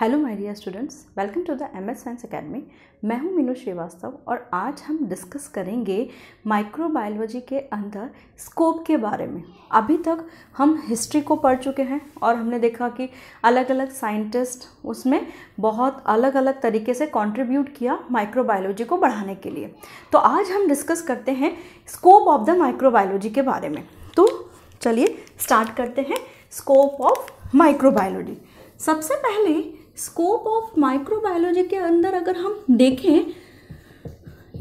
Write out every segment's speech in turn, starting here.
Hello my dear students welcome to the M S science academy मैं हूं मीनू श्रीवास्तव और आज हम डिस्कस करेंगे माइक्रोबायोलॉजी के अंदर स्कोप के बारे में अभी तक हम हिस्ट्री को पढ़ चुके हैं और हमने देखा कि अलग अलग साइंटिस्ट उसमें बहुत अलग अलग तरीके से कंट्रीब्यूट किया माइक्रोबायोलॉजी को बढ़ाने के लिए तो आज हम डिस्कस करते हैं स्कोप ऑफ द माइक्रोबायोलॉजी के बारे में तो चलिए स्टार्ट करते हैं स्कोप ऑफ माइक्रोबायोलॉजी सबसे पहले स्कोप ऑफ माइक्रोबायोलॉजी के अंदर अगर हम देखें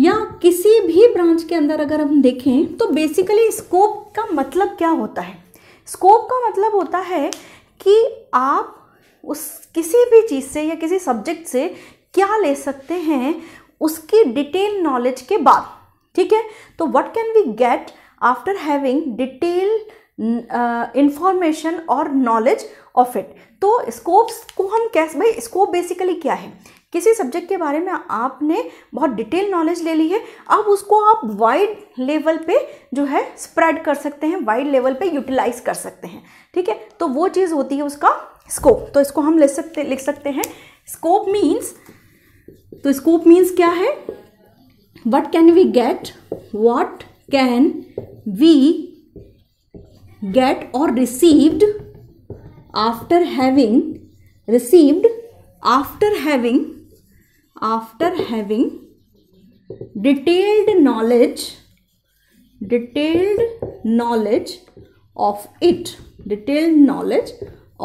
या किसी भी ब्रांच के अंदर अगर हम देखें तो बेसिकली स्कोप का मतलब क्या होता है स्कोप का मतलब होता है कि आप उस किसी भी चीज़ से या किसी सब्जेक्ट से क्या ले सकते हैं उसकी डिटेल नॉलेज के बाद ठीक है तो what can we get after having detail information और नॉलेज ऑफ इट तो स्कोप्स को हम कैसे भाई स्कोप बेसिकली क्या है किसी सब्जेक्ट के बारे में आपने बहुत डिटेल नॉलेज ले ली है अब उसको आप वाइड लेवल पे जो है स्प्रेड कर सकते हैं वाइड लेवल पे यूटिलाइज कर सकते हैं ठीक है तो वो चीज़ होती है उसका स्कोप तो इसको हम लिख सकते लिख सकते हैं स्कोप मीन्स तो स्कोप मीन्स क्या है what can we get what can we get और received after having received after having after having detailed knowledge detailed knowledge of it detailed knowledge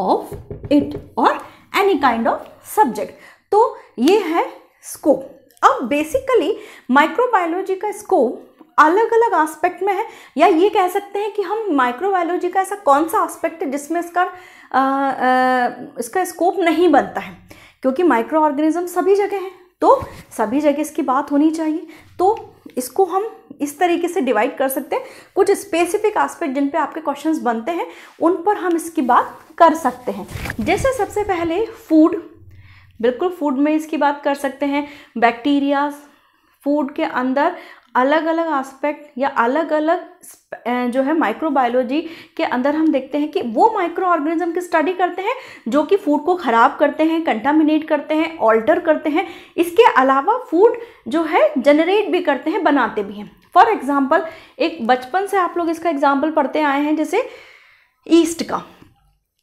of it और एनी काइंड ऑफ सब्जेक्ट तो ये है scope अब basically microbiology का scope अलग अलग aspect में है या ये कह सकते हैं कि हम माइक्रोबायोलॉजी का ऐसा कौन सा आस्पेक्ट है जिसमें इसका आ, आ, इसका स्कोप नहीं बनता है क्योंकि माइक्रो ऑर्गेनिज्म सभी जगह हैं तो सभी जगह इसकी बात होनी चाहिए तो इसको हम इस तरीके से डिवाइड कर सकते हैं कुछ स्पेसिफिक आस्पेक्ट जिन पे आपके क्वेश्चंस बनते हैं उन पर हम इसकी बात कर सकते हैं जैसे सबसे पहले फूड बिल्कुल फूड में इसकी बात कर सकते हैं बैक्टीरिया फूड के अंदर अलग अलग आस्पेक्ट या अलग अलग जो है माइक्रोबायोलॉजी के अंदर हम देखते हैं कि वो माइक्रो ऑर्गेनिज्म की स्टडी करते हैं जो कि फूड को ख़राब करते हैं कंटामिनेट करते हैं ऑल्टर करते हैं इसके अलावा फूड जो है जनरेट भी करते हैं बनाते भी हैं फॉर एग्ज़ाम्पल एक बचपन से आप लोग इसका एग्ज़ाम्पल पढ़ते आए हैं जैसे ईस्ट का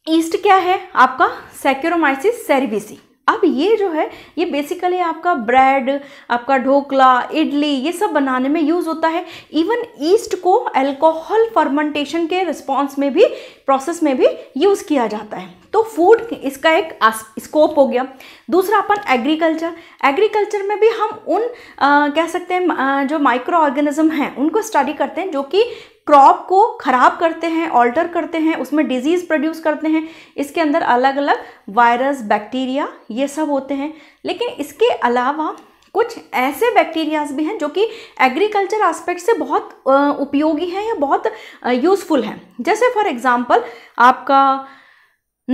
ईस्ट क्या है आपका सेक्योरोमाइसिस सेरिबिसी अब ये जो है ये बेसिकली आपका ब्रेड आपका ढोकला इडली ये सब बनाने में यूज़ होता है इवन ईस्ट को अल्कोहल फर्मेंटेशन के रिस्पॉन्स में भी प्रोसेस में भी यूज़ किया जाता है तो फूड इसका एक स्कोप हो गया दूसरा अपन एग्रीकल्चर एग्रीकल्चर में भी हम उन आ, कह सकते हैं जो माइक्रो ऑर्गेनिज्म हैं उनको स्टडी करते हैं जो कि क्रॉप को ख़राब करते हैं ऑल्टर करते हैं उसमें डिजीज़ प्रोड्यूस करते हैं इसके अंदर अलग अलग वायरस बैक्टीरिया ये सब होते हैं लेकिन इसके अलावा कुछ ऐसे बैक्टीरियाज भी हैं जो कि एग्रीकल्चर एस्पेक्ट से बहुत उपयोगी हैं या बहुत यूज़फुल हैं जैसे फॉर एग्ज़ाम्पल आपका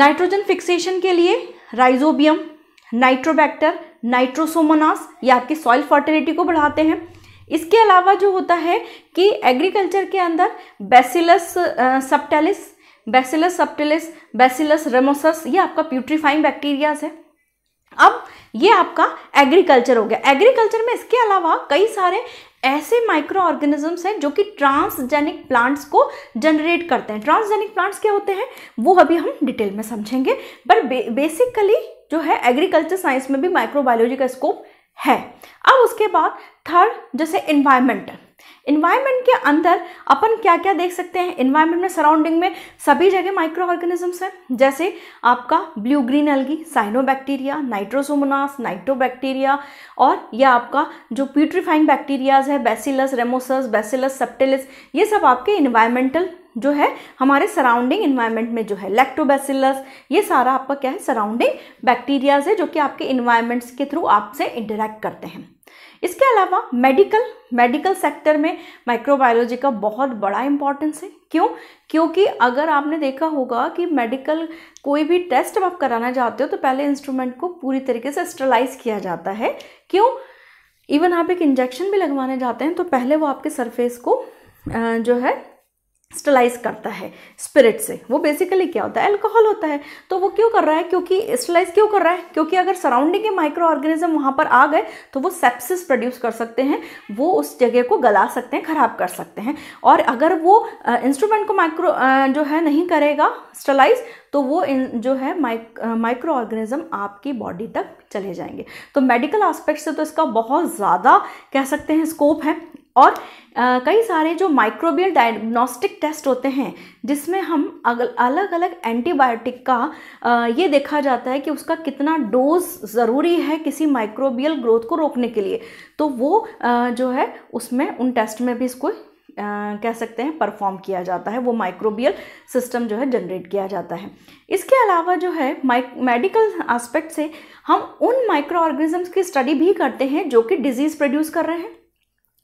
नाइट्रोजन फिक्सेशन के लिए राइजोबियम नाइट्रोबैक्टर नाइट्रोसोमोनास ये आपकी सॉइल फर्टिलिटी को बढ़ाते हैं इसके अलावा जो होता है कि एग्रीकल्चर के अंदर Bacillus subtilis Bacillus subtilis Bacillus ramosus ये आपका प्यूट्रीफाइंग बैक्टीरियाज है अब ये आपका एग्रीकल्चर हो गया एग्रीकल्चर में इसके अलावा कई सारे ऐसे माइक्रो ऑर्गेनिजम्स हैं जो कि ट्रांसजेनिक प्लांट्स को जनरेट करते हैं ट्रांसजेनिक प्लांट्स क्या होते हैं वो अभी हम डिटेल में समझेंगे पर बे, बेसिकली जो है एग्रीकल्चर साइंस में भी माइक्रोबायोलॉजी का स्कोप है अब उसके बाद थर्ड जैसे इन्वायरमेंटल इन्वायरमेंट के अंदर अपन क्या क्या देख सकते हैं इन्वायरमेंट में सराउंडिंग में सभी जगह माइक्रो ऑर्गेनिजम्स हैं जैसे आपका blue green algae cyanobacteria Nitrosomonas nitrobacteria और यह आपका जो प्यूट्रीफाइंग बैक्टीरियाज है बेसिलस रेमोसस बेसिलस सेप्टेलिस ये सब आपके इन्वायरमेंटल जो है हमारे सराउंडिंग इन्वायरमेंट में जो है लैक्टोबैसिलस ये सारा आपका क्या है सराउंडिंग बैक्टीरियाज है जो कि आपके इन्वायरमेंट्स के थ्रू आपसे इंटरेक्ट करते हैं इसके अलावा मेडिकल मेडिकल सेक्टर में माइक्रोबायोलॉजी का बहुत बड़ा इंपॉर्टेंस है क्यों क्योंकि अगर आपने देखा होगा कि मेडिकल कोई भी टेस्ट आप कराना चाहते हो तो पहले इंस्ट्रूमेंट को पूरी तरीके से स्टरलाइज किया जाता है क्यों इवन आप एक इंजेक्शन भी लगवाने जाते हैं तो पहले वो आपके सरफेस को जो है स्टलाइज करता है स्पिरिट से वो बेसिकली क्या होता है अल्कोहल होता है तो वो क्यों कर रहा है क्योंकि स्टलाइज क्यों कर रहा है क्योंकि अगर सराउंडिंग के माइक्रो ऑर्गेनिज्म वहाँ पर आ गए तो वो सेप्सिस प्रोड्यूस कर सकते हैं वो उस जगह को गला सकते हैं ख़राब कर सकते हैं और अगर वो इंस्ट्रूमेंट को माइक्रो जो है नहीं करेगा स्टलाइज तो वो इन जो है माइक माइक्रो ऑर्गेनिज्म आपकी बॉडी तक चले जाएंगे तो मेडिकल आस्पेक्ट से तो इसका बहुत ज़्यादा कह सकते हैं स्कोप है और आ, कई सारे जो माइक्रोबियल डायग्नोस्टिक टेस्ट होते हैं जिसमें हम अगल, अलग अलग एंटीबायोटिक का आ, ये देखा जाता है कि उसका कितना डोज ज़रूरी है किसी माइक्रोबियल ग्रोथ को रोकने के लिए तो वो आ, जो है उसमें उन टेस्ट में भी इसको आ, कह सकते हैं परफॉर्म किया जाता है वो माइक्रोबियल सिस्टम जो है जनरेट किया जाता है इसके अलावा जो है मेडिकल आस्पेक्ट से हम उन माइक्रो ऑर्गेनिजम्स की स्टडी भी करते हैं जो कि डिजीज़ प्रोड्यूस कर रहे हैं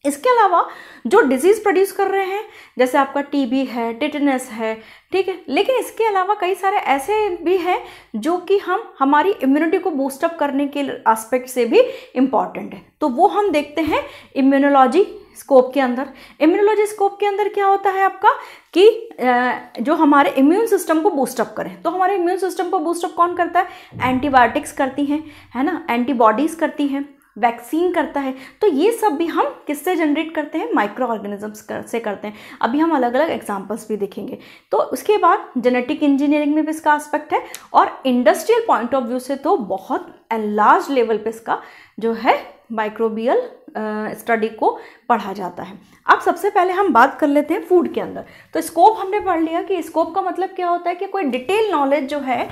इसके अलावा जो डिजीज़ प्रोड्यूस कर रहे हैं जैसे आपका टीबी है टिटनेस है ठीक है लेकिन इसके अलावा कई सारे ऐसे भी हैं जो कि हम हमारी इम्यूनिटी को बूस्टअप करने के एस्पेक्ट से भी इम्पॉर्टेंट है तो वो हम देखते हैं इम्यूनोलॉजी स्कोप के अंदर इम्यूनोलॉजी स्कोप के अंदर क्या होता है आपका कि जो हमारे इम्यून सिस्टम को बूस्टअप करें तो हमारे इम्यून सिस्टम को बूस्टअप कौन करता है एंटीबायोटिक्स करती हैं है ना एंटीबॉडीज़ करती हैं वैक्सीन करता है तो ये सब भी हम किससे जनरेट करते हैं माइक्रो ऑर्गेनिजम्स कर, से करते हैं अभी हम अलग अलग एग्जाम्पल्स भी देखेंगे तो उसके बाद जेनेटिक इंजीनियरिंग में भी इसका एस्पेक्ट है और इंडस्ट्रियल पॉइंट ऑफ व्यू से तो बहुत लार्ज लेवल पे इसका जो है माइक्रोबियल स्टडी uh, को पढ़ा जाता है अब सबसे पहले हम बात कर लेते हैं फूड के अंदर तो स्कोप हमने पढ़ लिया कि स्कोप का मतलब क्या होता है कि कोई डिटेल नॉलेज जो है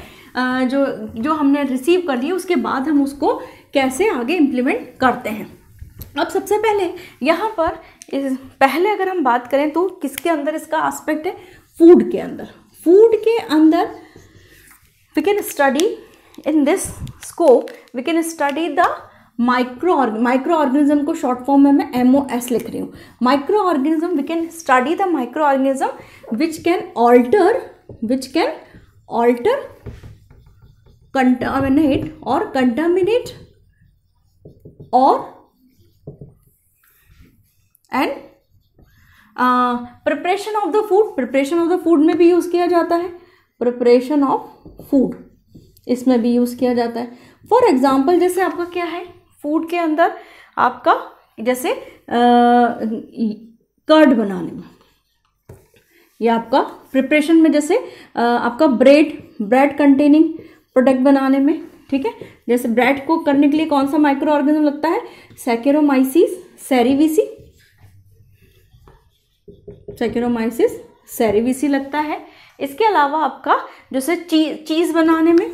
जो जो हमने रिसीव कर ली उसके बाद हम उसको कैसे आगे इम्प्लीमेंट करते हैं अब सबसे पहले यहाँ पर इस पहले अगर हम बात करें तो किसके अंदर इसका आस्पेक्ट है फूड के अंदर फूड के अंदर we can study in this scope we can study the micro micro organism को शॉर्ट फॉर्म में मैं एम ओ एस लिख रही हूँ micro organism we can study the micro organism which can alter which can alter contaminate और contaminate or and preparation of the food preparation of the food में भी use किया जाता है प्रिपरेशन ऑफ फूड इसमें भी यूज़ किया जाता है फॉर एग्जाम्पल जैसे आपका क्या है फूड के अंदर आपका जैसे कर्ड uh, बनाने में या आपका प्रिपरेशन में जैसे आ, uh, आपका ब्रेड ब्रेड कंटेनिंग प्रोडक्ट बनाने में ठीक है जैसे ब्रेड को करने के लिए कौन सा माइक्रो ऑर्गेनिज्म लगता है सैकेरोमाइसिस सेरिविसी सेकेरोमाइसिस सेरिविसी लगता है इसके अलावा आपका जैसे ची, चीज़ बनाने में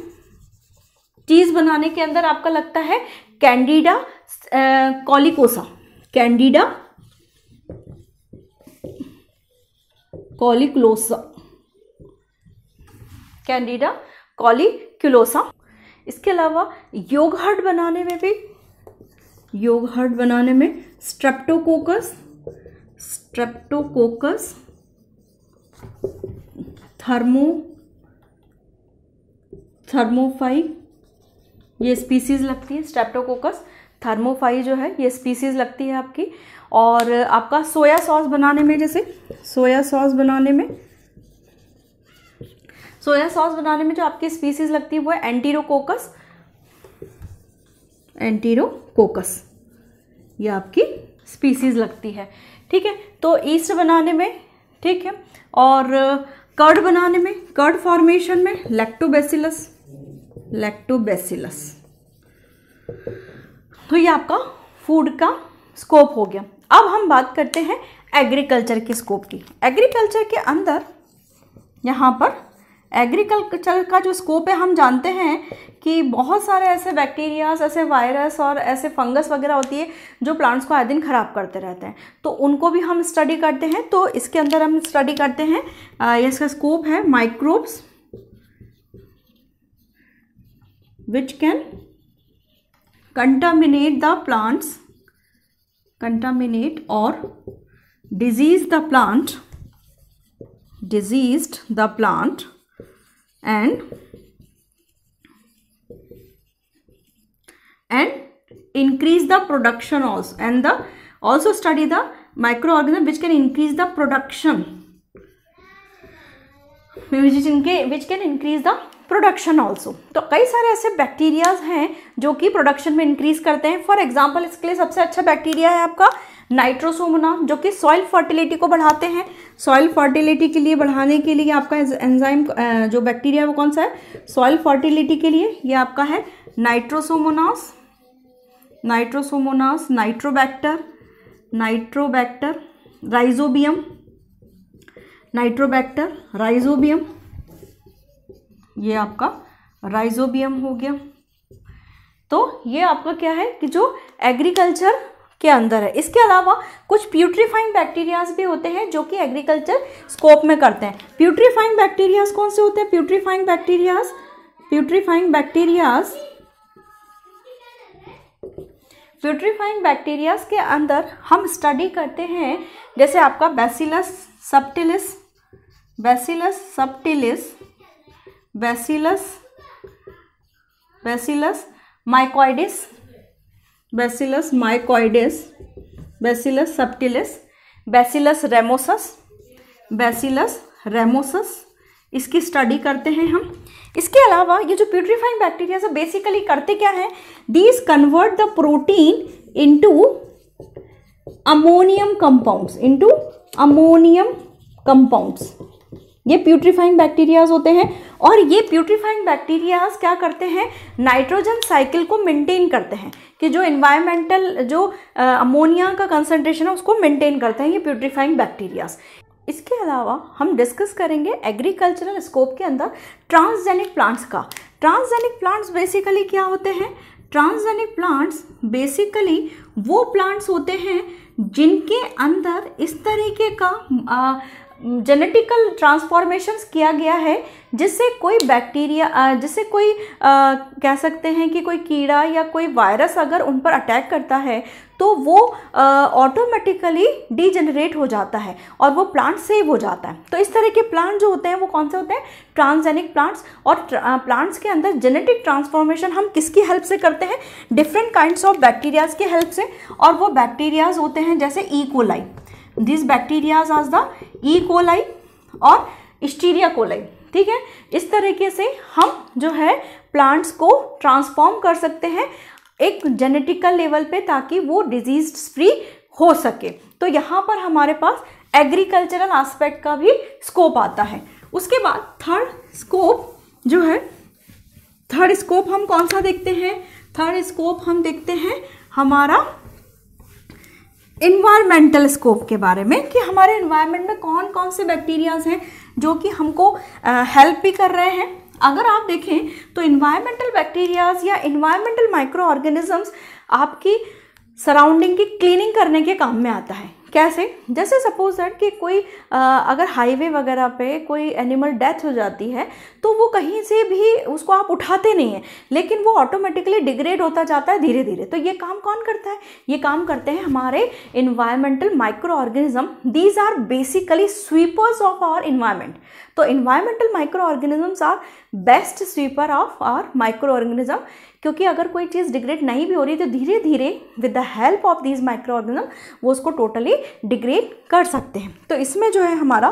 चीज़ बनाने के अंदर आपका लगता है Candida colliculosa Candida colliculosa Candida colliculosa इसके अलावा योग हर्ट बनाने में भी योग हर्ट बनाने में स्ट्रेप्टोकोकस स्ट्रेप्टोकोकस थर्मो थर्मोफाई ये स्पीसीज लगती है स्ट्रेप्टोकोकस थर्मोफाई जो है ये स्पीसीज लगती है आपकी और आपका सोया सॉस बनाने में जैसे सोया सॉस बनाने में सोया सॉस बनाने में जो आपकी स्पीसीज लगती है वो है एंटीरोकोकस एंटीरोकोकस ये आपकी स्पीसीज लगती है ठीक है तो ईस्ट बनाने में ठीक है और कर्ड uh, बनाने में कर्ड फॉर्मेशन में लैक्टोबेसिलस लैक्टोबेसिलस तो ये आपका फूड का स्कोप हो गया अब हम बात करते हैं एग्रीकल्चर के स्कोप की एग्रीकल्चर के अंदर यहाँ पर एग्रीकल्चर का जो स्कोप है हम जानते हैं कि बहुत सारे ऐसे बैक्टीरियाज ऐसे वायरस और ऐसे फंगस वगैरह होती है जो प्लांट्स को आए दिन ख़राब करते रहते हैं तो उनको भी हम स्टडी करते हैं तो इसके अंदर हम स्टडी करते हैं इसका स्कोप है microbes which can contaminate the plants contaminate और disease the plant disease the plant and and increase the production also and the also study the microorganism which can increase the production which, can increase the production also तो कई सारे ऐसे bacterias हैं जो कि production में increase करते हैं फॉर एग्जाम्पल इसके लिए सबसे अच्छा बैक्टीरिया है आपका नाइट्रोसोमोना जो कि सॉइल फर्टिलिटी को बढ़ाते हैं सॉइल फर्टिलिटी के लिए बढ़ाने के लिए आपका एंजाइम जो बैक्टीरिया है वो कौन सा है सॉइल फर्टिलिटी के लिए ये आपका है Nitrosomonas Nitrosomonas Nitrobacter Nitrobacter Rhizobium Nitrobacter Rhizobium ये आपका राइजोबियम हो गया तो ये आपका क्या है कि जो एग्रीकल्चर के अंदर है इसके अलावा कुछ प्यूट्रीफाइंग बैक्टीरियाज भी होते हैं जो कि एग्रीकल्चर स्कोप में करते हैं प्यूट्रीफाइंग बैक्टीरियाज कौन से होते हैं putrefying bacterias putrefying bacterias putrefying bacterias के अंदर हम स्टडी करते हैं जैसे आपका Bacillus subtilis Bacillus subtilis Bacillus Bacillus mycoides Bacillus mycoides Bacillus subtilis Bacillus ramosus Bacillus ramosus इसकी स्टडी करते हैं हम इसके अलावा ये जो प्यूट्रीफाइंग बैक्टीरिया है बेसिकली करते क्या है these convert the protein into ammonium compounds into ammonium compounds ये प्यूट्रीफाइंग बैक्टीरियाज होते हैं और ये प्यूट्रीफाइंग बैक्टीरियाज क्या करते हैं नाइट्रोजन साइकिल को मेंटेन करते हैं कि जो इन्वायरमेंटल जो अमोनिया का कंसनट्रेशन है उसको मेंटेन करते हैं ये प्यूट्रीफाइंग बैक्टीरियाज इसके अलावा हम डिस्कस करेंगे एग्रीकल्चरल स्कोप के अंदर ट्रांसजेनिक प्लांट्स का ट्रांसजेनिक प्लांट्स बेसिकली क्या होते हैं ट्रांसजेनिक प्लांट्स बेसिकली वो प्लांट्स होते हैं जिनके अंदर इस तरीके का जेनेटिकल ट्रांसफॉर्मेशंस किया गया है जिससे कोई बैक्टीरिया जिससे कोई आ, कह सकते हैं कि कोई कीड़ा या कोई वायरस अगर उन पर अटैक करता है तो वो ऑटोमेटिकली डीजेनरेट हो जाता है और वो प्लांट सेव हो जाता है तो इस तरह के प्लांट जो होते हैं वो कौन से होते हैं ट्रांसजेनिक प्लांट्स और प्लांट्स के अंदर जेनेटिक ट्रांसफॉर्मेशन हम किसकी हेल्प से करते हैं डिफरेंट काइंड्स ऑफ बैक्टीरियाज़ की हेल्प से और वो बैक्टीरियाज़ होते हैं जैसे ईकोलाइट e दिस बैक्टीरियाज आज द ई कोलाई और स्टीरिया कोलाई ठीक है इस तरीके से हम जो है प्लांट्स को ट्रांसफॉर्म कर सकते हैं एक जेनेटिकल लेवल पे ताकि वो डिजीज फ्री हो सके तो यहाँ पर हमारे पास एग्रीकल्चरल एस्पेक्ट का भी स्कोप आता है उसके बाद थर्ड स्कोप जो है थर्ड स्कोप हम कौन सा देखते हैं थर्ड स्कोप हम देखते हैं हमारा इन्वायरमेंटल स्कोप के बारे में कि हमारे इन्वायरमेंट में कौन कौन से बैक्टीरियाज हैं जो कि हमको हेल्प भी कर रहे हैं अगर आप देखें तो इन्वायरमेंटल बैक्टीरियाज या इन्वायरमेंटल माइक्रो ऑर्गेनिजम्स आपकी सराउंडिंग की क्लीनिंग करने के काम में आता है कैसे जैसे सपोज दैट कि कोई आ, अगर हाईवे वगैरह पे कोई एनिमल डेथ हो जाती है तो वो कहीं से भी उसको आप उठाते नहीं हैं लेकिन वो ऑटोमेटिकली डिग्रेड होता जाता है धीरे धीरे तो ये काम कौन करता है ये काम करते हैं हमारे environmental micro organism these are basically sweepers of our environment तो environmental micro organisms are best sweeper of our micro organism क्योंकि अगर कोई चीज़ डिग्रेड नहीं भी हो रही तो धीरे धीरे with the help of these micro organism वो उसको टोटली डिग्रेड कर सकते हैं तो इसमें जो है हमारा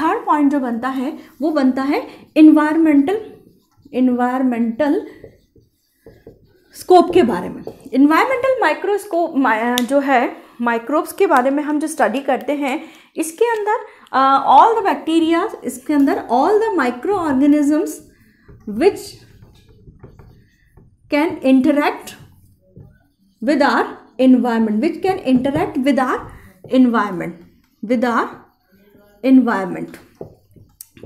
थर्ड पॉइंट जो बनता है वो बनता है इन्वायरमेंटल इन्वायरमेंटल स्कोप के बारे में इन्वायरमेंटल माइक्रोस्कोप जो है माइक्रोब्स के बारे में हम जो स्टडी करते हैं इसके अंदर ऑल द बैक्टीरिया इसके अंदर all the micro organisms which can interact with our environment which can interact with our environment with our environment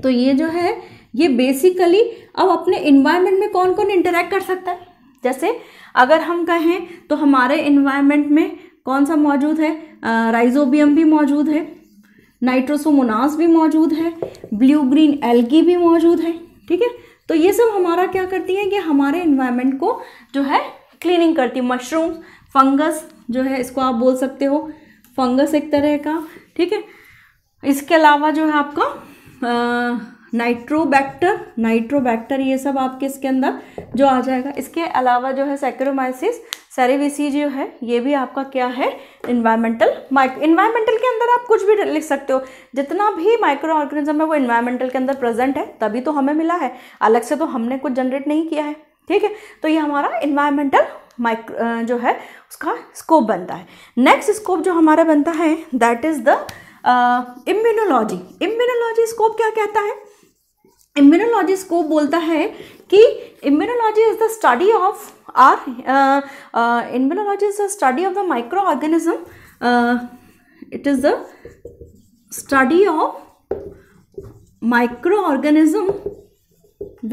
तो ये जो है ये बेसिकली अब अपने इन्वायरमेंट में कौन कौन इंटरेक्ट कर सकता है जैसे अगर हम कहें तो हमारे इन्वायरमेंट में कौन सा मौजूद है राइजोबियम भी मौजूद है नाइट्रोसोमोनास भी मौजूद है ब्लू ग्रीन एल्गी भी मौजूद है ठीक है तो ये सब हमारा क्या करती है कि हमारे इन्वायरमेंट को जो है क्लीनिंग करती है मशरूम फंगस जो है इसको आप बोल सकते हो फंगस एक तरह का ठीक है इसके अलावा जो है आपका आ, नाइट्रोबैक्टर नाइट्रोबैक्टर ये सब आपके इसके अंदर जो आ जाएगा इसके अलावा जो है सैक्रोमाइसिस सेरेविसी जो है ये भी आपका क्या है इन्वायरमेंटल माइक्रो इन्वायरमेंटल के अंदर आप कुछ भी लिख सकते हो जितना भी माइक्रो ऑर्गेनिज्म है वो इन्वायरमेंटल के अंदर प्रेजेंट है तभी तो हमें मिला है अलग से तो हमने कुछ जनरेट नहीं किया है ठीक है तो ये हमारा इन्वायरमेंटल माइक्रो जो है उसका स्कोप बनता है नेक्स्ट स्कोप जो हमारा बनता है that is the immunology immunology scope क्या कहता है इम्यूनोलॉजी को बोलता है कि immunology is the study of our immunology is the study of the micro organism it is the study of micro organism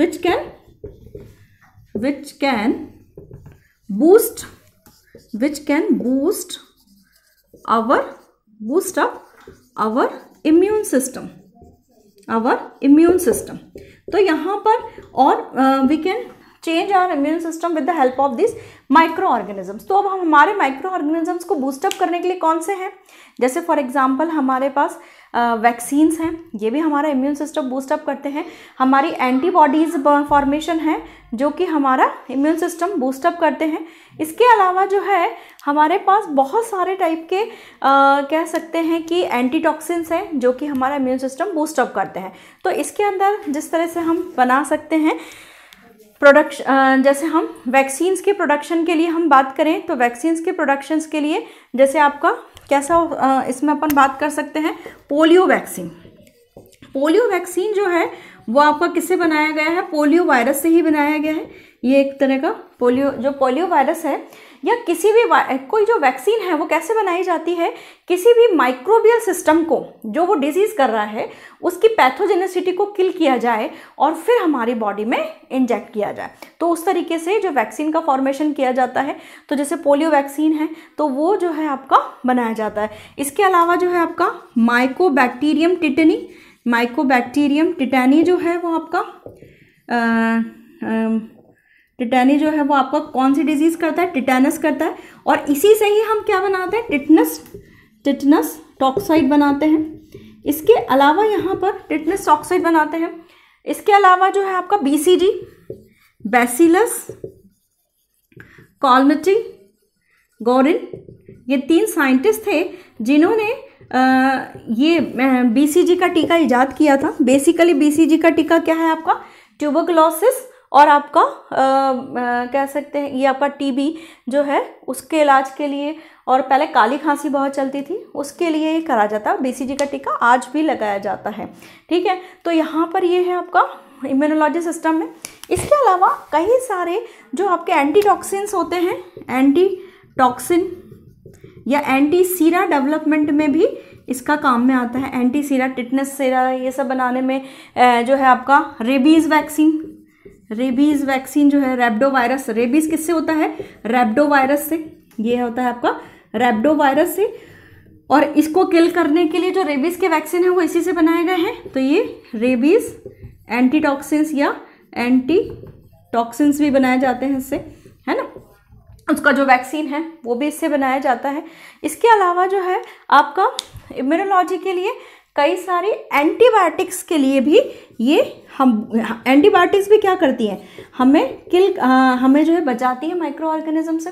which can which can boost which can boost our boost up our immune system our immune system तो यहाँ पर और we uh, can change our immune system with the help of this micro organisms तो अब हम हमारे micro organisms को boost up करने के लिए कौन से हैं जैसे फॉर एग्जाम्पल हमारे पास वैक्सीन्स हैं ये भी हमारा इम्यून सिस्टम बूस्टअप करते हैं हमारी एंटीबॉडीज़ फॉर्मेशन है जो कि हमारा इम्यून सिस्टम बूस्टअप करते हैं इसके अलावा जो है हमारे पास बहुत सारे टाइप के आ, कह सकते हैं कि एंटीटॉक्सिन्स हैं जो कि हमारा इम्यून सिस्टम बूस्टअप करते हैं तो इसके अंदर जिस तरह से हम बना सकते हैं प्रोडक्शन uh, जैसे हम वैक्सीन्स के प्रोडक्शन के लिए हम बात करें तो वैक्सीन्स के प्रोडक्शंस के लिए जैसे आपका कैसा uh, इसमें अपन बात कर सकते हैं पोलियो वैक्सीन पोलियो वैक्सीन जो है वो आपका किससे बनाया गया है पोलियो वायरस से ही बनाया गया है ये एक तरह का पोलियो जो पोलियो वायरस है या किसी भी कोई जो वैक्सीन है वो कैसे बनाई जाती है किसी भी माइक्रोबियल सिस्टम को जो वो डिजीज़ कर रहा है उसकी पैथोजेनेसिटी को किल किया जाए और फिर हमारी बॉडी में इंजेक्ट किया जाए तो उस तरीके से जो वैक्सीन का फॉर्मेशन किया जाता है तो जैसे पोलियो वैक्सीन है तो वो जो है आपका बनाया जाता है इसके अलावा जो है आपका माइकोबैक्टीरियम टिटनी माइकोबैक्टीरियम टिटैनी जो है वो आपका आ, आ, टिटैनी जो है वो आपका कौन सी डिजीज़ करता है टिटैनस करता है और इसी से ही हम क्या बनाते हैं टिटनस टिटनस टॉक्साइड बनाते हैं इसके अलावा यहाँ पर टिटनस टॉक्साइड बनाते हैं इसके अलावा जो है आपका B C G Bacillus Calmette Guerin ये तीन साइंटिस्ट थे जिन्होंने ये बीसीजी का टीका ईजाद किया था बेसिकली बीसीजी का टीका क्या है आपका ट्यूबोकलोसिस और आपका आ, आ, कह सकते हैं ये आपका टीबी जो है उसके इलाज के लिए और पहले काली खांसी बहुत चलती थी उसके लिए ये करा जाता है बीसीजी का टीका आज भी लगाया जाता है ठीक है तो यहाँ पर ये है आपका इम्यूनोलॉजी सिस्टम में इसके अलावा कई सारे जो आपके एंटीटॉक्सिन्स होते हैं एंटी टॉक्सिन या एंटी सीरा डेवलपमेंट में भी इसका काम में आता है एंटी सीरा टिटनेस सीरा ये सब बनाने में जो है आपका रेबीज़ वैक्सीन रेबीज वैक्सीन जो है रेबडो वायरस रेबीज किससे होता है रेबडो वायरस से ये होता है आपका रेबडो वायरस से और इसको किल करने के लिए जो रेबीज के वैक्सीन है वो इसी से बनाए गए हैं तो ये रेबीज एंटीटॉक्सिन्स या एंटी टॉक्सिन्स भी बनाए जाते हैं इससे है ना उसका जो वैक्सीन है वो भी इससे बनाया जाता है इसके अलावा जो है आपका इम्यूनोलॉजी के लिए कई सारे एंटीबायोटिक्स के लिए भी ये हम एंटीबायोटिक्स भी क्या करती हैं हमें किल आ, हमें जो है बचाती है माइक्रो ऑर्गेनिज्म से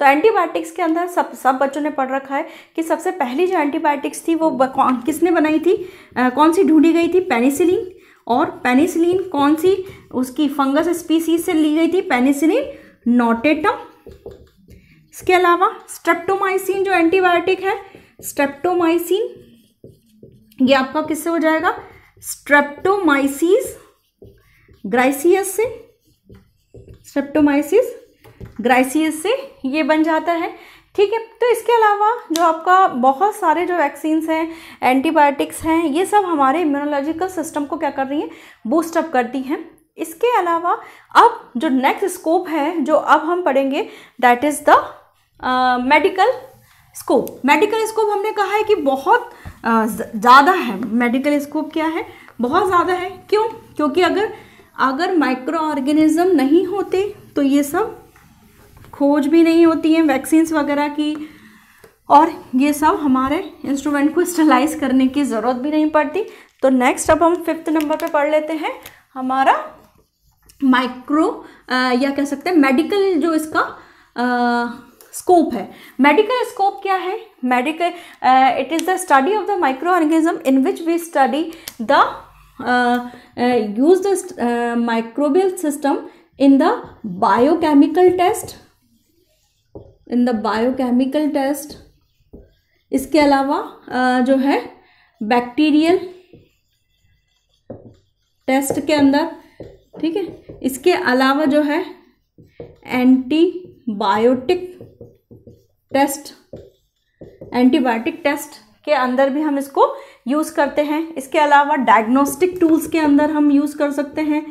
तो एंटीबायोटिक्स के अंदर सब सब बच्चों ने पढ़ रखा है कि सबसे पहली जो एंटीबायोटिक्स थी वो कौन किसने बनाई थी आ, कौन सी ढूंढी गई थी पेनिसिलिन और पेनिसिलिन कौन सी उसकी फंगस स्पीसीज से ली गई थी पेनिसिलिन नोटेटम इसके अलावा स्ट्रेप्टोमाइसिन जो एंटीबायोटिक है स्ट्रेप्टोमाइसिन ये आपका किससे हो जाएगा स्ट्रेप्टोमाइसिस ग्राइसियस से स्ट्रेप्टोमाइसिस ग्राइसियस से ये बन जाता है ठीक है तो इसके अलावा जो आपका बहुत सारे जो वैक्सीन्स हैं एंटीबायोटिक्स हैं ये सब हमारे इम्यूनोलॉजिकल सिस्टम को क्या कर रही हैं बूस्टअप करती हैं इसके अलावा अब जो नेक्स्ट स्कोप है जो अब हम पढ़ेंगे that is the medical scope medical scope हमने कहा है कि बहुत ज़्यादा है मेडिकल स्कोप क्या है बहुत ज़्यादा है क्यों क्योंकि अगर अगर माइक्रो ऑर्गेनिज्म नहीं होते तो ये सब खोज भी नहीं होती है वैक्सीन्स वगैरह की और ये सब हमारे इंस्ट्रूमेंट को स्टलाइज करने की ज़रूरत भी नहीं पड़ती तो नेक्स्ट अब हम फिफ्थ नंबर पे पढ़ लेते हैं हमारा माइक्रो या कह सकते हैं मेडिकल जो इसका स्कोप है मेडिकल स्कोप क्या है medical it is the study of the micro organism in which we study the use the microbial system in the biochemical test in the biochemical test इसके अलावा uh, जो है bacterial test के अंदर ठीक है इसके अलावा जो है एंटीबायोटिक टेस्ट एंटीबायोटिक टेस्ट के अंदर भी हम इसको यूज़ करते हैं इसके अलावा डायग्नोस्टिक टूल्स के अंदर हम यूज़ कर सकते हैं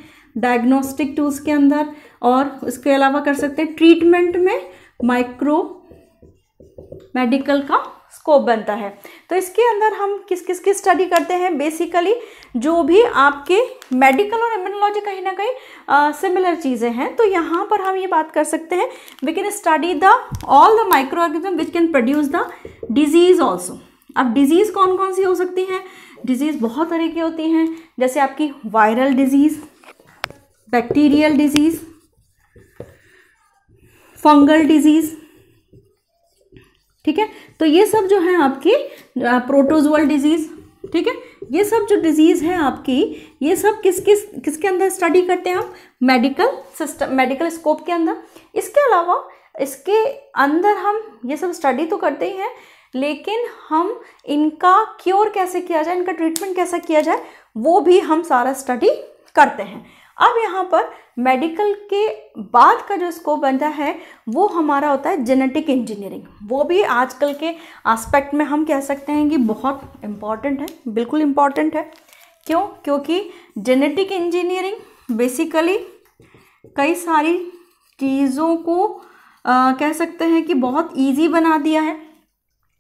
डायग्नोस्टिक टूल्स के अंदर और इसके अलावा कर सकते हैं ट्रीटमेंट में माइक्रो मेडिकल का स्कोप बनता है तो इसके अंदर हम किस किस की स्टडी करते हैं बेसिकली जो भी आपके मेडिकल और इम्यूनोलॉजी कहीं ना कहीं सिमिलर चीज़ें हैं तो यहाँ पर हम ये बात कर सकते हैं we can study the all the micro organism which can produce the disease also अब डिजीज़ कौन कौन सी हो सकती हैं डिजीज़ बहुत तरह की होती हैं जैसे आपकी viral disease bacterial disease fungal disease ठीक है तो ये सब जो है आपकी प्रोटोजुअल डिजीज़ ठीक है ये सब जो डिजीज़ है आपकी ये सब किस किस किसके अंदर स्टडी करते हैं हम मेडिकल सिस्टम मेडिकल स्कोप के अंदर इसके अलावा इसके अंदर हम ये सब स्टडी तो करते ही हैं लेकिन हम इनका क्योर कैसे किया जाए इनका ट्रीटमेंट कैसा किया जाए वो भी हम सारा स्टडी करते हैं अब यहाँ पर मेडिकल के बाद का जो स्कोप बनता है वो हमारा होता है जेनेटिक इंजीनियरिंग वो भी आजकल के आस्पेक्ट में हम कह सकते हैं कि बहुत इम्पॉर्टेंट है बिल्कुल इम्पॉर्टेंट है क्यों क्योंकि जेनेटिक इंजीनियरिंग बेसिकली कई सारी चीज़ों को आ, कह सकते हैं कि बहुत इजी बना दिया है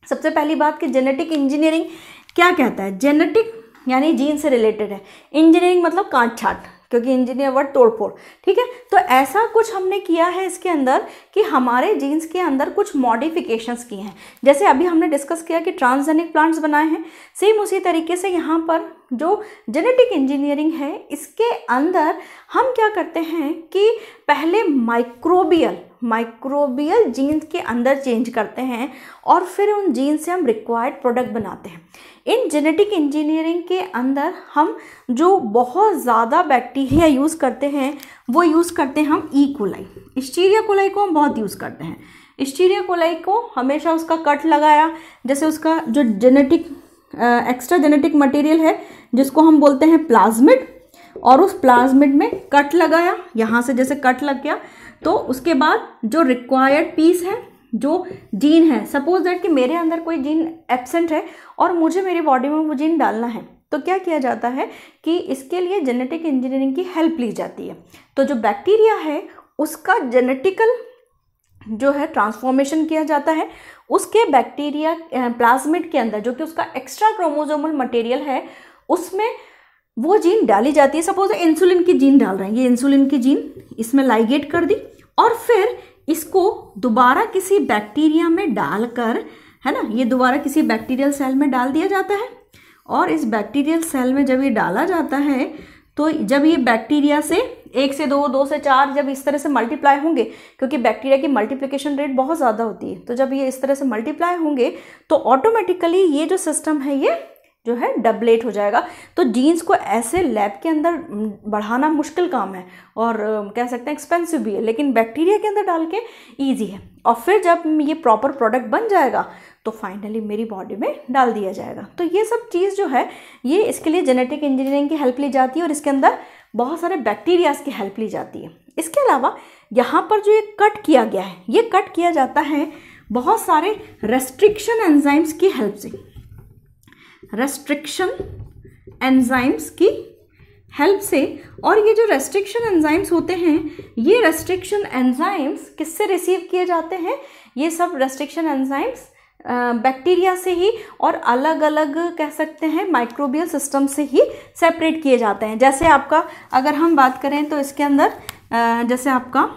सबसे पहली बात कि जेनेटिक इंजीनियरिंग क्या कहता है जेनेटिक यानी जीन से रिलेटेड है इंजीनियरिंग मतलब काट छाट क्योंकि इंजीनियर वर्ड तोड़फोड़ ठीक है तो ऐसा कुछ हमने किया है इसके अंदर कि हमारे जीन्स के अंदर कुछ मॉडिफिकेशंस किए हैं जैसे अभी हमने डिस्कस किया कि ट्रांसजेनिक प्लांट्स बनाए हैं सेम उसी तरीके से यहाँ पर जो जेनेटिक इंजीनियरिंग है इसके अंदर हम क्या करते हैं कि पहले माइक्रोबियल माइक्रोबियल जीन्स के अंदर चेंज करते हैं और फिर उन जीन्स से हम रिक्वायर्ड प्रोडक्ट बनाते हैं इन जेनेटिक इंजीनियरिंग के अंदर हम जो बहुत ज़्यादा बैक्टीरिया यूज़ करते हैं वो यूज़ करते हैं हम ई कोलाई स्टीरिया कोलाई को हम बहुत यूज़ करते हैं स्टीरिया कोलाई को हमेशा उसका कट लगाया जैसे उसका जो जेनेटिक एक्स्ट्रा जेनेटिक मटेरियल है जिसको हम बोलते हैं प्लाज्मिड और उस प्लाज्मिड में कट लगाया यहाँ से जैसे कट लग गया तो उसके बाद जो रिक्वायर्ड पीस है जो जीन है सपोज दैट कि मेरे अंदर कोई जीन एब्सेंट है और मुझे मेरी बॉडी में वो जीन डालना है तो क्या किया जाता है कि इसके लिए जेनेटिक इंजीनियरिंग की हेल्प ली जाती है तो जो बैक्टीरिया है उसका जेनेटिकल जो है ट्रांसफॉर्मेशन किया जाता है उसके बैक्टीरिया प्लाज्मिड के अंदर जो कि उसका एक्स्ट्रा क्रोमोजोमल मटेरियल है उसमें वो जीन डाली जाती है सपोज इंसुलिन की जीन डाल रहे हैं ये इंसुलिन की जीन इसमें लाइगेट कर दी और फिर इसको दोबारा किसी बैक्टीरिया में डालकर है ना ये दोबारा किसी बैक्टीरियल सेल में डाल दिया जाता है और इस बैक्टीरियल सेल में जब ये डाला जाता है तो जब ये बैक्टीरिया से एक से दो दो से चार जब इस तरह से मल्टीप्लाई होंगे क्योंकि बैक्टीरिया की मल्टीप्लिकेशन रेट बहुत ज़्यादा होती है तो जब ये इस तरह से मल्टीप्लाई होंगे तो ऑटोमेटिकली ये जो सिस्टम है ये जो है डबलेट हो जाएगा तो जीन्स को ऐसे लैब के अंदर बढ़ाना मुश्किल काम है और कह सकते हैं एक्सपेंसिव भी है लेकिन बैक्टीरिया के अंदर डाल के ईजी है और फिर जब ये प्रॉपर प्रोडक्ट बन जाएगा तो फाइनली मेरी बॉडी में डाल दिया जाएगा तो ये सब चीज़ जो है ये इसके लिए जेनेटिक इंजीनियरिंग की हेल्प ली जाती है और इसके अंदर बहुत सारे बैक्टीरियाज़ की हेल्प ली जाती है इसके अलावा यहाँ पर जो ये कट किया गया है ये कट किया जाता है बहुत सारे रेस्ट्रिक्शन एंजाइम्स की हेल्प से रेस्ट्रिक्शन एंजाइम्स की हेल्प से और ये जो रेस्ट्रिक्शन एंजाइम्स होते हैं ये रेस्ट्रिक्शन एंजाइम्स किससे रिसीव किए जाते हैं ये सब रेस्ट्रिक्शन एंजाइम्स बैक्टीरिया से ही और अलग अलग कह सकते हैं माइक्रोबियल सिस्टम से ही सेपरेट किए जाते हैं जैसे आपका अगर हम बात करें तो इसके अंदर जैसे आपका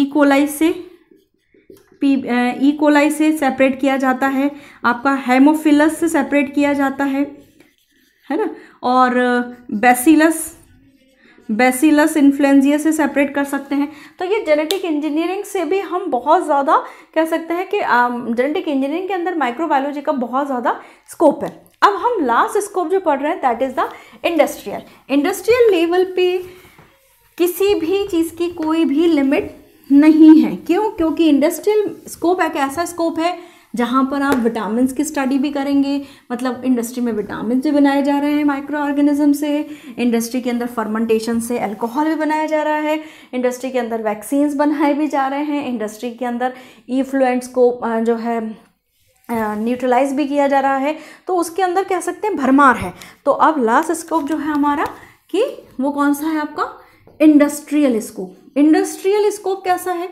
ईकोलाई e. से पी ई कोलाई से सेपरेट किया जाता है आपका हेमोफिलस से सेपरेट किया जाता है है ना और बेसिलस बेसिलस इन्फ्लुएंजिया से सेपरेट कर सकते हैं तो ये जेनेटिक इंजीनियरिंग से भी हम बहुत ज़्यादा कह सकते हैं कि जेनेटिक इंजीनियरिंग के अंदर माइक्रोबायोलॉजी का बहुत ज़्यादा स्कोप है अब हम लास्ट स्कोप जो पढ़ रहे हैं that is the industrial industrial level पे किसी भी चीज़ की कोई भी लिमिट नहीं है क्यों क्योंकि इंडस्ट्रियल स्कोप एक ऐसा स्कोप है जहाँ पर आप विटामिन की स्टडी भी करेंगे मतलब इंडस्ट्री में विटामिन भी बनाए जा रहे हैं माइक्रो ऑर्गेनिज्म से इंडस्ट्री के अंदर फर्मेंटेशन से अल्कोहल भी बनाया जा रहा है इंडस्ट्री के अंदर वैक्सीन्स बनाए भी जा रहे हैं इंडस्ट्री के अंदर ई को जो है न्यूट्रलाइज भी किया जा रहा है तो उसके अंदर कह सकते हैं भरमार है तो अब लास्ट स्कोप जो है हमारा कि वो कौन सा है आपका इंडस्ट्रियल स्कोप इंडस्ट्रियल स्कोप कैसा है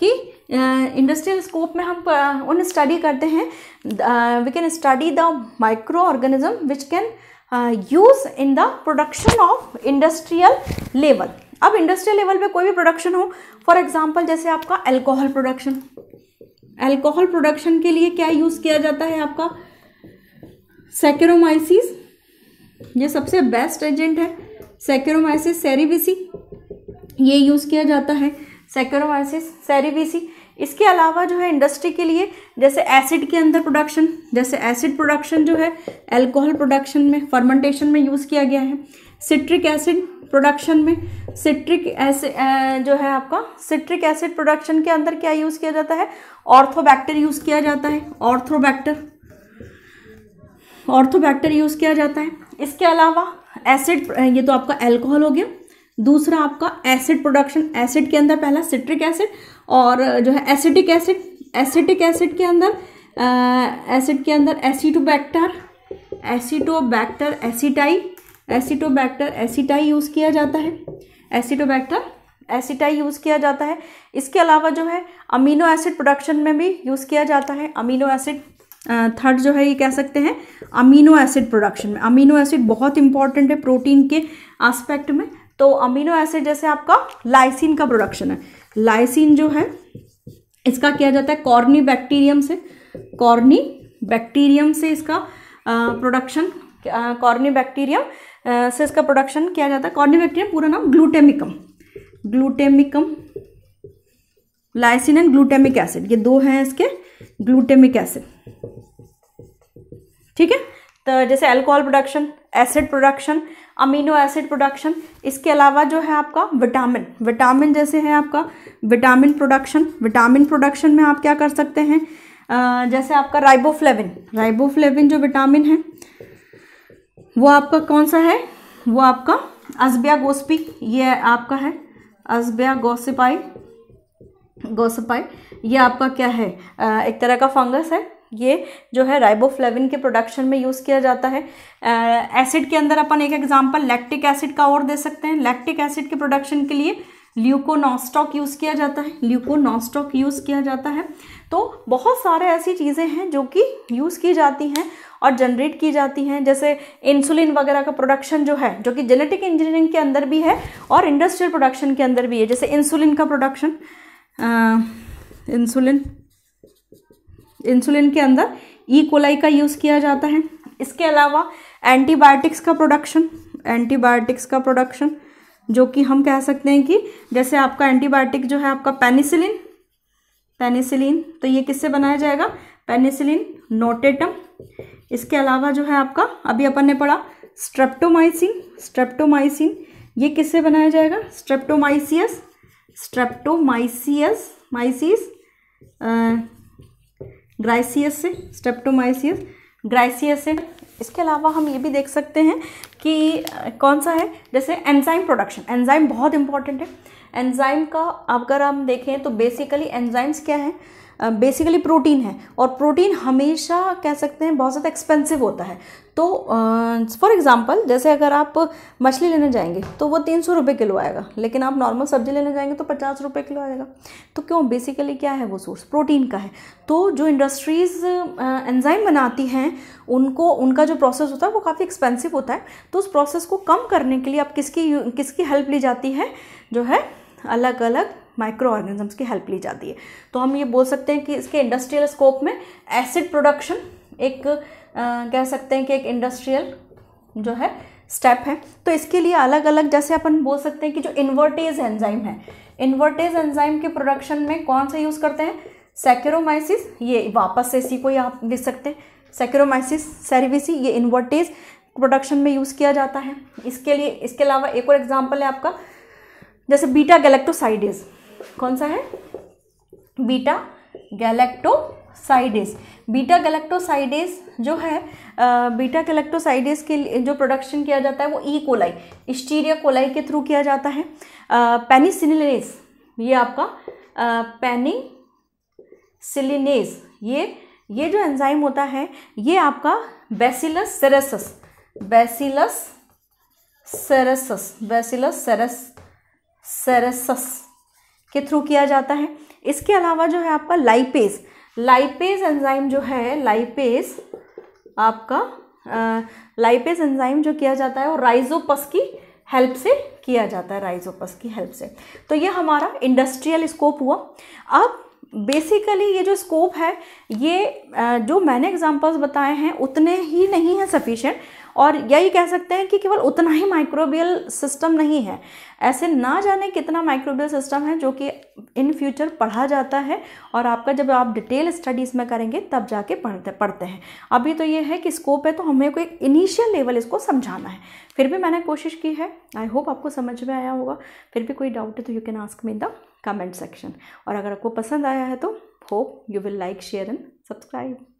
कि इंडस्ट्रियल uh, स्कोप में हम uh, उन स्टडी करते हैं we can study the micro organism which can use in the production of industrial level अब इंडस्ट्रियल लेवल पे कोई भी प्रोडक्शन हो फॉर एग्जांपल जैसे आपका अल्कोहल प्रोडक्शन अल्कोहल प्रोडक्शन के लिए क्या यूज़ किया जाता है आपका सेकेरोमाइसिस ये सबसे बेस्ट एजेंट है सेक्रोमाइसिस सेरिविसी ये यूज़ किया जाता है सेक्रोमाइसिस सेरिविसी इसके अलावा जो है इंडस्ट्री के लिए जैसे एसिड के अंदर प्रोडक्शन जैसे एसिड प्रोडक्शन जो है अल्कोहल प्रोडक्शन में फर्मेंटेशन में यूज़ किया गया है सिट्रिक एसिड प्रोडक्शन में सिट्रिक एसिड जो है आपका सिट्रिक एसिड प्रोडक्शन के अंदर क्या यूज़ किया जाता है ऑर्थोबैक्टर यूज़ किया जाता है ऑर्थोबैक्टर ऑर्थोबैक्टर यूज़ किया जाता है इसके अलावा एसिड ये तो आपका एल्कोहल हो गया दूसरा आपका एसिड प्रोडक्शन एसिड के अंदर पहला सिट्रिक एसिड और जो है एसिटिक एसिड एसिटिक एसिड के अंदर एसिड के अंदर Acetobacter Acetobacter aceti Acetobacter aceti use किया जाता है एसिटोबैक्टर एसिटाई यूज़ किया जाता है इसके अलावा जो है अमीनो एसिड प्रोडक्शन में भी यूज़ किया जाता है अमीनो एसिड थर्ड जो है ये कह सकते हैं अमीनो एसिड प्रोडक्शन में अमीनो एसिड बहुत इंपॉर्टेंट है प्रोटीन के आस्पेक्ट में तो अमीनो एसिड जैसे आपका लाइसिन का प्रोडक्शन है लाइसिन जो है इसका किया जाता है कॉर्नी बैक्टीरियम से कॉर्नी बैक्टीरियम से इसका प्रोडक्शन कॉर्नी बैक्टीरियम से इसका प्रोडक्शन किया जाता है कॉर्नी बैक्टीरियम पूरा नाम glutamicum glutamicum lysine and glutamic acid ये दो हैं इसके ग्लूटेमिक एसिड ठीक है तो जैसे alcohol production acid production amino acid production इसके अलावा जो है आपका विटामिन विटामिन जैसे है आपका विटामिन प्रोडक्शन विटामिन प्रोडक्शन में आप क्या कर सकते हैं जैसे आपका राइबोफ्लेविन राइबोफ्लेविन जो विटामिन है वो आपका कौन सा है वो आपका अजबिया गोस्पी ये आपका है अजबिया गोसिपाई गोसपाई ये आपका क्या है एक तरह का फंगस है ये जो है राइबोफ्लेविन के प्रोडक्शन में यूज़ किया जाता है एसिड के अंदर अपन एक एग्जांपल लैक्टिक एसिड का और दे सकते हैं लैक्टिक एसिड के प्रोडक्शन के लिए ल्यूकोनॉस्टॉक यूज़ किया जाता है ल्यूकोनॉस्टॉक यूज़ किया जाता है तो बहुत सारे ऐसी चीज़ें हैं जो कि यूज़ की जाती हैं और जनरेट की जाती हैं जैसे इंसुलिन वगैरह का प्रोडक्शन जो है जो कि जेनेटिक इंजीनियरिंग के अंदर भी है और इंडस्ट्रियल प्रोडक्शन के अंदर भी है जैसे इंसुलिन का प्रोडक्शन इंसुलिन इंसुलिन के अंदर ई e. कोलाई का यूज़ किया जाता है इसके अलावा एंटीबायोटिक्स का प्रोडक्शन एंटीबायोटिक्स का प्रोडक्शन जो कि हम कह सकते हैं कि जैसे आपका एंटीबायोटिक जो है आपका पेनिसिलिन पेनिसिलिन तो ये किससे बनाया जाएगा पेनिसिलिन नोटेटम इसके अलावा जो है आपका अभी अपन ने पढ़ा स्ट्रेप्टोमाइसिन स्ट्रेप्टोमाइसिन ये किससे बनाया जाएगा स्ट्रेप्टोमाइसियस स्ट्रेप्टोमाइसियस माइसिस ग्राइसियस से स्ट्रेप्टोमाइसियस ग्राइसियस से इसके अलावा हम ये भी देख सकते हैं कि uh, कौन सा है जैसे एंजाइम प्रोडक्शन एंजाइम बहुत इंपॉर्टेंट है एंजाइम का अगर हम देखें तो बेसिकली एंजाइम्स क्या हैं बेसिकली प्रोटीन है और प्रोटीन हमेशा कह सकते हैं बहुत ज़्यादा एक्सपेंसिव होता है तो फॉर uh, एग्ज़ाम्पल जैसे अगर आप मछली लेने जाएंगे तो वो तीन सौ रुपये किलो आएगा लेकिन आप नॉर्मल सब्जी लेने जाएंगे तो पचास रुपये किलो आएगा तो क्यों बेसिकली क्या है वो सोर्स प्रोटीन का है तो जो इंडस्ट्रीज़ एंजाइम uh, बनाती हैं उनको उनका जो प्रोसेस होता है वो काफ़ी एक्सपेंसिव होता है तो उस प्रोसेस को कम करने के लिए आप किसकी किसकी हेल्प ली जाती है जो है अलग अलग माइक्रो ऑर्गेनिजम्स की हेल्प ली जाती है तो हम ये बोल सकते हैं कि इसके इंडस्ट्रियल स्कोप में एसिड प्रोडक्शन एक आ, कह सकते हैं कि एक इंडस्ट्रियल जो है स्टेप है तो इसके लिए अलग अलग जैसे अपन बोल सकते हैं कि जो इन्वर्टेज एंजाइम है इन्वर्टेज एंजाइम के प्रोडक्शन में कौन सा यूज़ करते हैं सेक्रोमाइसिस ये वापस से इसी को ही आप लिख सकते हैं सेक्रोमाइसिस सर्विसी ये इन्वर्टेज प्रोडक्शन में यूज़ किया जाता है इसके लिए इसके अलावा एक और एग्जाम्पल है आपका जैसे बीटा गैलेक्टोसाइडेज कौन सा है बीटा गैलेक्टोसाइडेस बीटा गैलेक्टोसाइडेस जो है बीटा गैलेक्टोसाइडेस के जो प्रोडक्शन किया जाता है वो ई कोलाई स्टीरिया कोलाई के थ्रू किया जाता है पेनीसिलिनेस ये आपका पेनीसिलिनेस ये ये जो एंजाइम होता है ये आपका Bacillus cereus Bacillus cereus Bacillus cereus cereus के थ्रू किया जाता है इसके अलावा जो है आपका लाइपेज लाइपेज एंजाइम जो है लाइपेज आपका आ, लाइपेज एंजाइम जो किया जाता है वो राइजोपस की हेल्प से किया जाता है राइजोपस की हेल्प से तो ये हमारा इंडस्ट्रियल स्कोप हुआ अब बेसिकली ये जो स्कोप है ये जो मैंने एग्जांपल्स बताए हैं उतने ही नहीं हैं सफिशेंट और यही कह सकते हैं कि केवल उतना ही माइक्रोबियल सिस्टम नहीं है ऐसे ना जाने कितना माइक्रोबियल सिस्टम है जो कि इन फ्यूचर पढ़ा जाता है और आपका जब आप डिटेल स्टडीज़ में करेंगे तब जाके पढ़ते पढ़ते हैं अभी तो ये है कि स्कोप है तो हमें कोई इनिशियल लेवल इसको समझाना है फिर भी मैंने कोशिश की है आई होप आपको समझ में आया होगा फिर भी कोई डाउट है तो you can ask me in the comment section और अगर आपको पसंद आया है तो hope you will like share and subscribe